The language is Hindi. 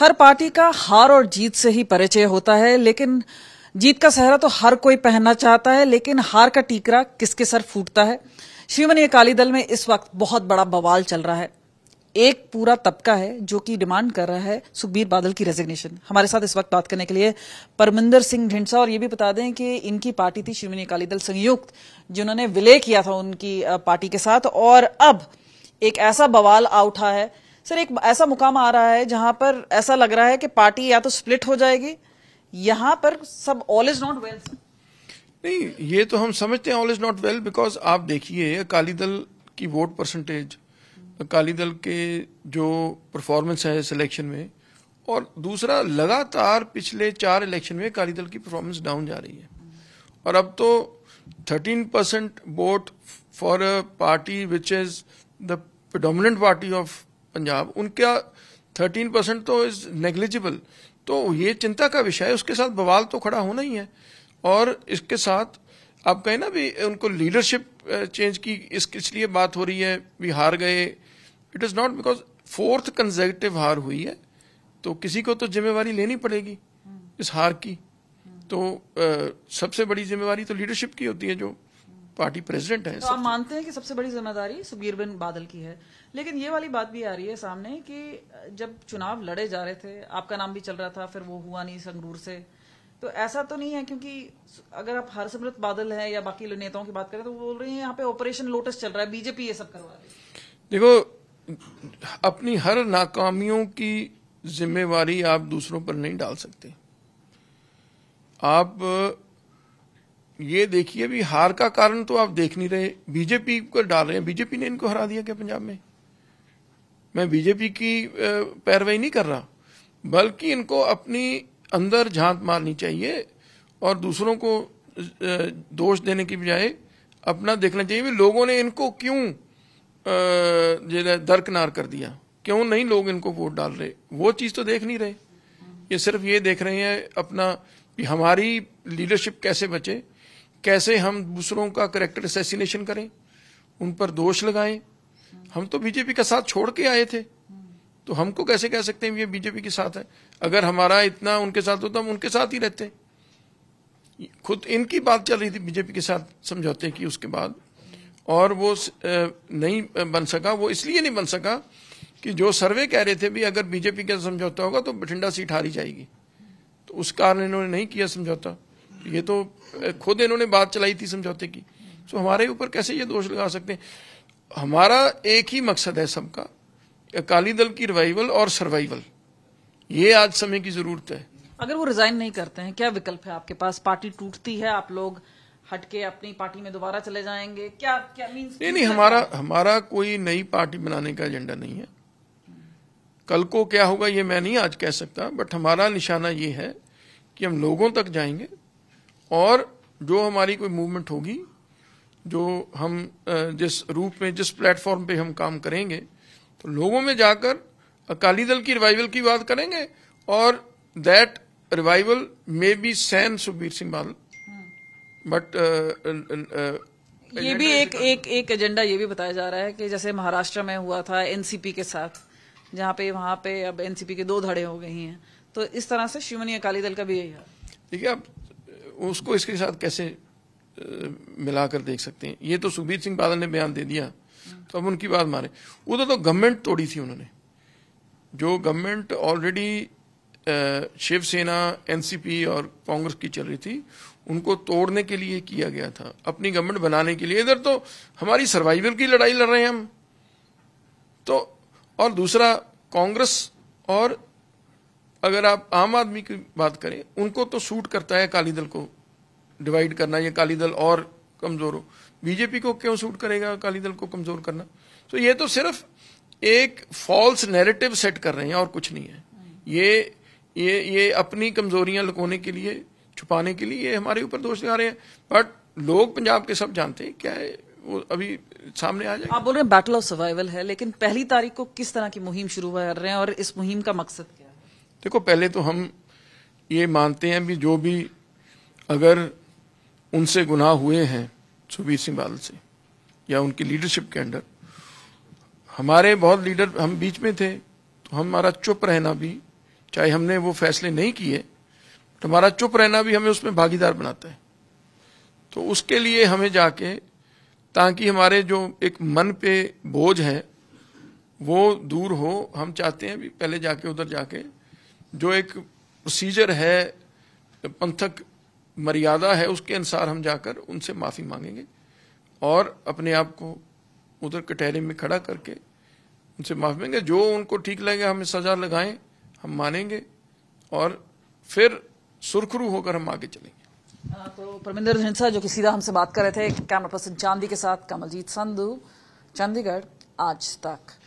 हर पार्टी का हार और जीत से ही परिचय होता है लेकिन जीत का सहरा तो हर कोई पहनना चाहता है लेकिन हार का टीकरा किसके सर फूटता है श्रीमणी अकाली दल में इस वक्त बहुत बड़ा बवाल चल रहा है एक पूरा तबका है जो कि डिमांड कर रहा है सुखबीर बादल की रेजिग्नेशन हमारे साथ इस वक्त बात करने के लिए परमिंदर सिंह ढिंडसा और ये भी बता दें कि इनकी पार्टी थी श्रीमणी अकाली दल संयुक्त जिन्होंने विलय किया था उनकी पार्टी के साथ और अब एक ऐसा बवाल आ उठा है सर एक ऐसा मुकाम आ रहा है जहां पर ऐसा लग रहा है कि पार्टी या तो स्प्लिट हो जाएगी यहां पर सब ऑल इज नॉट वेल नहीं ये तो हम समझते हैं all is not well because आप देखिए अकाली दल की वोट परसेंटेज अकाली दल के जो परफॉर्मेंस है सिलेक्शन में और दूसरा लगातार पिछले चार इलेक्शन में अकाली दल की परफॉर्मेंस डाउन जा रही है और अब तो 13 percent vote for a party which is the prominent party of Punjab उनका थर्टीन परसेंट तो इज नेग्लिजिबल तो ये चिंता का विषय है उसके साथ बवाल तो खड़ा होना ही है और इसके साथ आप कहें ना भी उनको लीडरशिप चेंज की इस इसलिए बात हो रही है भी हार गए it is not because fourth conservative हार हुई है तो किसी को तो जिम्मेवारी लेनी पड़ेगी इस हार की तो आ, सबसे बड़ी जिम्मेवारी तो लीडरशिप की होती है जो पार्टी प्रेसिडेंट है तो आप मानते हैं कि सबसे बड़ी जिम्मेदारी सुबीर बिन बादल की है लेकिन ये वाली बात भी आ रही है सामने कि जब चुनाव लड़े जा रहे थे आपका नाम भी चल रहा था फिर वो हुआ नहीं संगरूर से तो ऐसा तो नहीं है क्योंकि अगर आप हरसिमरत बादल हैं या बाकी नेताओं की बात करें तो वो बोल रही है यहाँ पे ऑपरेशन लोटस चल रहा है बीजेपी ये सब करवा रही है देखो अपनी हर नाकामियों की जिम्मेवारी आप दूसरों पर नहीं डाल सकते आप ये देखिए भी हार का कारण तो आप देख नहीं रहे बीजेपी को डाल रहे हैं बीजेपी ने इनको हरा दिया क्या पंजाब में मैं बीजेपी की पैरवाई नहीं कर रहा बल्कि इनको अपनी अंदर झांक मारनी चाहिए और दूसरों को दोष देने की बजाय अपना देखना चाहिए भी लोगों ने इनको क्यों दरकनार दरकिनार कर दिया क्यों नहीं लोग इनको वोट डाल रहे वो चीज़ तो देख नहीं रहे ये सिर्फ ये देख रहे हैं अपना कि हमारी लीडरशिप कैसे बचे कैसे हम दूसरों का करेक्टर असैसिनेशन करें उन पर दोष लगाएं हम तो बीजेपी का साथ छोड़ के आए थे तो हमको कैसे कह सकते हैं ये बीजेपी के साथ है अगर हमारा इतना उनके साथ होता हम उनके साथ ही रहते खुद इनकी बात चल रही थी बीजेपी के साथ समझौते की उसके बाद और वो नहीं बन सका वो इसलिए नहीं बन सका कि जो सर्वे कह रहे थे भी अगर बीजेपी का समझौता होगा तो बठिंडा सीट हारी जाएगी तो उस कारण इन्होंने नहीं किया समझौता ये तो खुद इन्होंने बात चलाई थी समझौते की सो हमारे ऊपर कैसे ये दोष लगा सकते हैं हमारा एक ही मकसद है सबका अकाली दल की रिवाइवल और सर्वाइवल ये आज समय की जरूरत है अगर वो रिजाइन नहीं करते हैं क्या विकल्प है आपके पास पार्टी टूटती है आप लोग हटके अपनी पार्टी में दोबारा चले जाएंगे क्या क्या मीन्स नहीं नहीं हमारा हमारा कोई नई पार्टी बनाने का एजेंडा नहीं है कल को क्या होगा ये मैं नहीं आज कह सकता बट हमारा निशाना ये है कि हम लोगों तक जाएंगे और जो हमारी कोई मूवमेंट होगी जो हम जिस रूप में जिस प्लेटफॉर्म पे हम काम करेंगे तो लोगों में जाकर अकाली दल की रिवाइवल की बात करेंगे और दैट रिवाइवल मे बी सैन सुखबीर सिंह बादल बट ये भी एक एक एक एजेंडा ये भी बताया जा रहा है कि जैसे महाराष्ट्र में हुआ था एनसीपी के साथ जहां पे वहां पे अब एनसीपी के दो धड़े हो गई हैं तो इस तरह से शिवनी अकाली दल का भी यही है देखिए अब उसको इसके साथ कैसे मिलाकर देख सकते हैं ये तो सुखबीर सिंह बादल ने बयान दे दिया तो अब उनकी बात मारे उधर तो गवर्नमेंट तोड़ी थी उन्होंने जो गवर्नमेंट ऑलरेडी शिवसेना एनसीपी और कांग्रेस की चल रही थी उनको तोड़ने के लिए किया गया था अपनी गवर्नमेंट बनाने के लिए इधर तो हमारी सर्वाइवल की लड़ाई लड़ रहे हैं हम तो और दूसरा कांग्रेस और अगर आप आम आदमी की बात करें उनको तो सूट करता है अकाली दल को डिवाइड करना या अकाली दल और कमजोर हो बीजेपी को क्यों सूट करेगा अकाली दल को कमजोर करना तो ये तो सिर्फ एक फॉल्स नैरेटिव सेट कर रहे हैं और कुछ नहीं है ये ये ये अपनी कमजोरियां लुकोने के लिए छुपाने के लिए ये हमारे ऊपर दोष लगा रहे हैं बट लोग पंजाब के सब जानते हैं क्या है वो अभी सामने आ जाए आप बोल रहे हैं बैटल ऑफ सर्वाइवल है लेकिन पहली तारीख को किस तरह की मुहिम शुरू कर रहे हैं और इस मुहिम का मकसद देखो पहले तो हम ये मानते हैं भी जो भी अगर उनसे गुनाह हुए हैं सुबीर सिंह बादल से या उनकी लीडरशिप के अंडर हमारे बहुत लीडर हम बीच में थे तो हमारा चुप रहना भी चाहे हमने वो फैसले नहीं किए तो हमारा चुप रहना भी हमें उसमें भागीदार बनाता है तो उसके लिए हमें जाके ताकि हमारे जो एक मन पे बोझ है वो दूर हो हम चाहते हैं भी पहले जाके उधर जाके जो एक प्रोसीजर है पंथक मर्यादा है उसके अनुसार हम जाकर उनसे माफ़ी मांगेंगे और अपने आप को उधर कटहरे में खड़ा करके उनसे माफ़ी मांगेंगे जो उनको ठीक लगे हमें सज़ा लगाएं हम मानेंगे और फिर सुरखरू होकर हम आगे चलेंगे तो परमिंदर झिंसा जो कि सीधा हमसे बात कर रहे थे कैमरा पर्सन चांदी के साथ कमलजीत संधू चंडीगढ़ आज तक